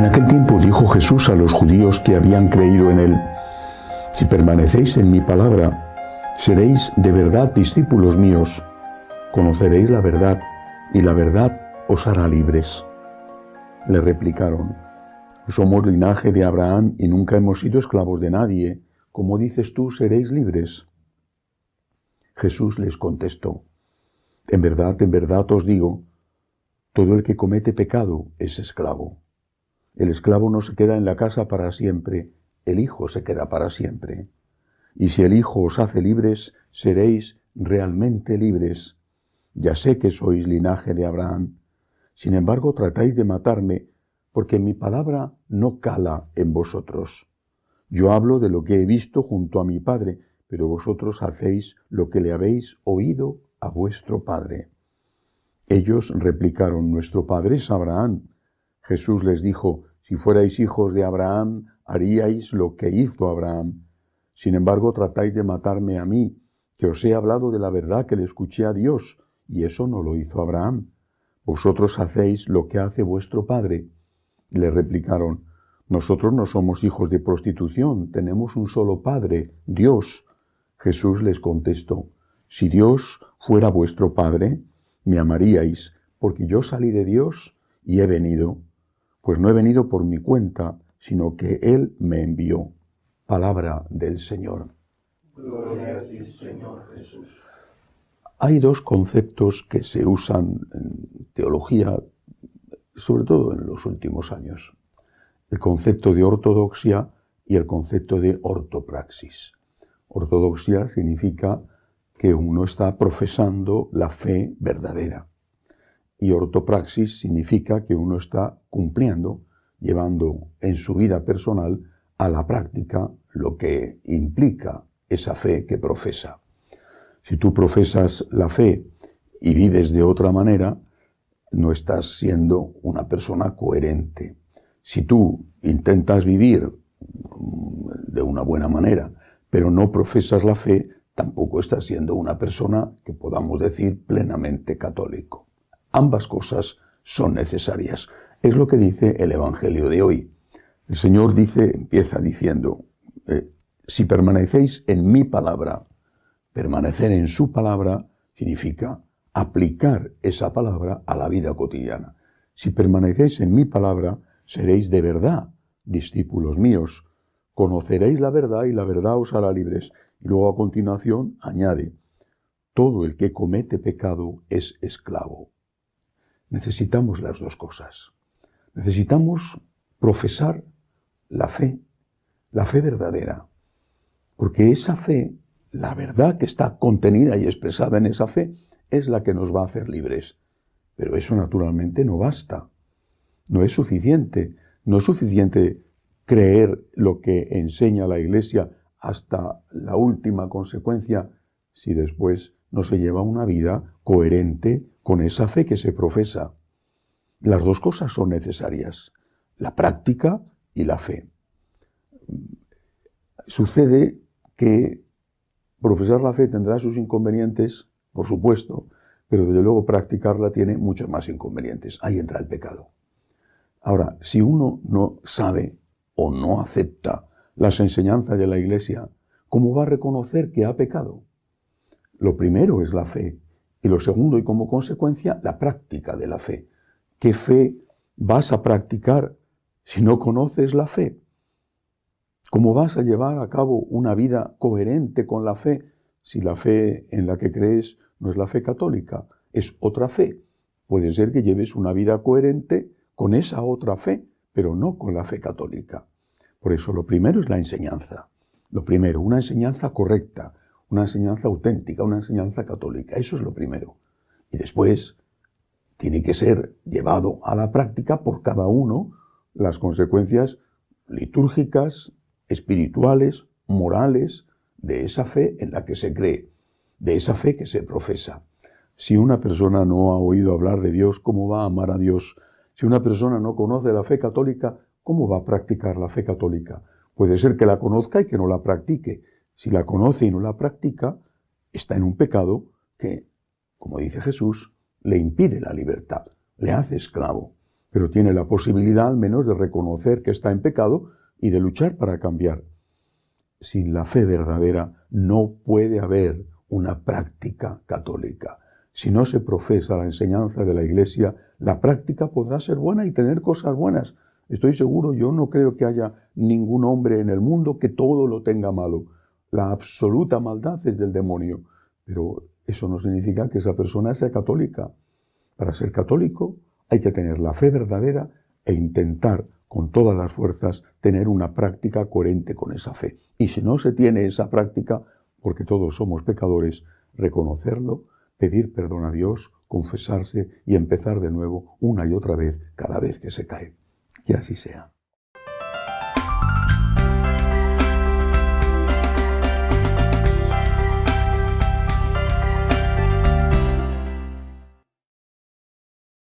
En aquel tiempo dijo Jesús a los judíos que habían creído en él, Si permanecéis en mi palabra, seréis de verdad discípulos míos, conoceréis la verdad y la verdad os hará libres. Le replicaron, Somos linaje de Abraham y nunca hemos sido esclavos de nadie, como dices tú, seréis libres. Jesús les contestó, En verdad, en verdad os digo, todo el que comete pecado es esclavo. El esclavo no se queda en la casa para siempre, el Hijo se queda para siempre. Y si el Hijo os hace libres, seréis realmente libres. Ya sé que sois linaje de Abraham. Sin embargo, tratáis de matarme, porque mi palabra no cala en vosotros. Yo hablo de lo que he visto junto a mi Padre, pero vosotros hacéis lo que le habéis oído a vuestro Padre. Ellos replicaron, Nuestro Padre es Abraham. Jesús les dijo, si fuerais hijos de Abraham, haríais lo que hizo Abraham. Sin embargo, tratáis de matarme a mí, que os he hablado de la verdad que le escuché a Dios, y eso no lo hizo Abraham. Vosotros hacéis lo que hace vuestro padre. Le replicaron, nosotros no somos hijos de prostitución, tenemos un solo Padre, Dios. Jesús les contestó, Si Dios fuera vuestro Padre, me amaríais, porque yo salí de Dios y he venido pues no he venido por mi cuenta, sino que Él me envió. Palabra del Señor. Gloria a ti, Señor Jesús. Hay dos conceptos que se usan en teología, sobre todo en los últimos años. El concepto de ortodoxia y el concepto de ortopraxis. Ortodoxia significa que uno está profesando la fe verdadera. Y ortopraxis significa que uno está cumpliendo, llevando en su vida personal a la práctica lo que implica esa fe que profesa. Si tú profesas la fe y vives de otra manera, no estás siendo una persona coherente. Si tú intentas vivir mm, de una buena manera, pero no profesas la fe, tampoco estás siendo una persona que podamos decir plenamente católico. Ambas cosas son necesarias. Es lo que dice el Evangelio de hoy. El Señor dice, empieza diciendo, eh, si permanecéis en mi palabra, permanecer en su palabra significa aplicar esa palabra a la vida cotidiana. Si permanecéis en mi palabra, seréis de verdad discípulos míos, conoceréis la verdad y la verdad os hará libres. Y luego a continuación añade, todo el que comete pecado es esclavo necesitamos las dos cosas. Necesitamos profesar la fe, la fe verdadera, porque esa fe, la verdad que está contenida y expresada en esa fe, es la que nos va a hacer libres. Pero eso naturalmente no basta, no es suficiente, no es suficiente creer lo que enseña la Iglesia hasta la última consecuencia si después no se lleva una vida coherente con esa fe que se profesa. Las dos cosas son necesarias, la práctica y la fe. Sucede que profesar la fe tendrá sus inconvenientes, por supuesto, pero desde luego practicarla tiene muchos más inconvenientes. Ahí entra el pecado. Ahora, si uno no sabe o no acepta las enseñanzas de la Iglesia, ¿cómo va a reconocer que ha pecado? Lo primero es la fe y lo segundo y como consecuencia la práctica de la fe. ¿Qué fe vas a practicar si no conoces la fe? ¿Cómo vas a llevar a cabo una vida coherente con la fe si la fe en la que crees no es la fe católica, es otra fe? Puede ser que lleves una vida coherente con esa otra fe, pero no con la fe católica. Por eso lo primero es la enseñanza. Lo primero, una enseñanza correcta, una enseñanza auténtica, una enseñanza católica. Eso es lo primero. Y después tiene que ser llevado a la práctica por cada uno las consecuencias litúrgicas, espirituales, morales de esa fe en la que se cree, de esa fe que se profesa. Si una persona no ha oído hablar de Dios, ¿cómo va a amar a Dios? Si una persona no conoce la fe católica, ¿cómo va a practicar la fe católica? Puede ser que la conozca y que no la practique, si la conoce y no la practica, está en un pecado que, como dice Jesús, le impide la libertad, le hace esclavo, pero tiene la posibilidad al menos de reconocer que está en pecado y de luchar para cambiar. Sin la fe verdadera no puede haber una práctica católica. Si no se profesa la enseñanza de la Iglesia, la práctica podrá ser buena y tener cosas buenas. Estoy seguro, yo no creo que haya ningún hombre en el mundo que todo lo tenga malo la absoluta maldad es del demonio, pero eso no significa que esa persona sea católica. Para ser católico hay que tener la fe verdadera e intentar con todas las fuerzas tener una práctica coherente con esa fe. Y si no se tiene esa práctica, porque todos somos pecadores, reconocerlo, pedir perdón a Dios, confesarse y empezar de nuevo una y otra vez cada vez que se cae. Que así sea.